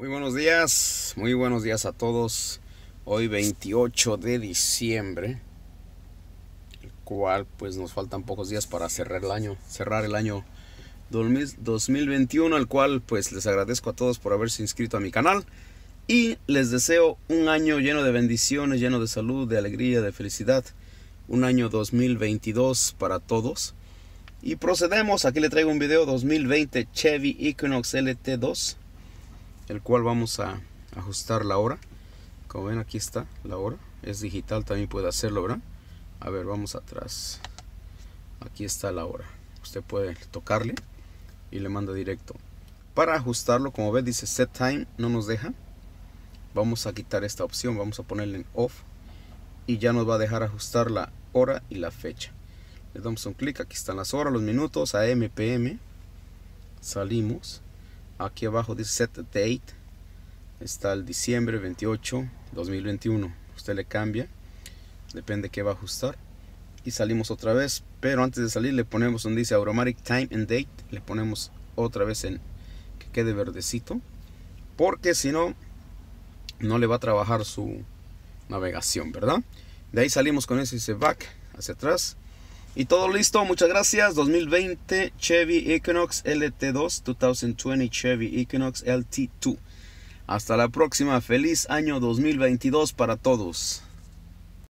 Muy buenos días, muy buenos días a todos. Hoy 28 de diciembre, el cual pues nos faltan pocos días para cerrar el año, cerrar el año 2021, al cual pues les agradezco a todos por haberse inscrito a mi canal y les deseo un año lleno de bendiciones, lleno de salud, de alegría, de felicidad, un año 2022 para todos. Y procedemos, aquí le traigo un video 2020 Chevy Equinox LT2 el cual vamos a ajustar la hora como ven aquí está la hora es digital también puede hacerlo verdad a ver vamos atrás aquí está la hora usted puede tocarle y le manda directo para ajustarlo como ve dice set time no nos deja vamos a quitar esta opción vamos a ponerle en off y ya nos va a dejar ajustar la hora y la fecha le damos un clic aquí están las horas los minutos a MPM salimos aquí abajo dice set date está el diciembre 28 2021 usted le cambia depende qué va a ajustar y salimos otra vez pero antes de salir le ponemos donde dice automatic time and date le ponemos otra vez en que quede verdecito porque si no no le va a trabajar su navegación verdad de ahí salimos con ese dice back hacia atrás y todo listo, muchas gracias. 2020 Chevy Equinox LT2, 2020 Chevy Equinox LT2. Hasta la próxima, feliz año 2022 para todos.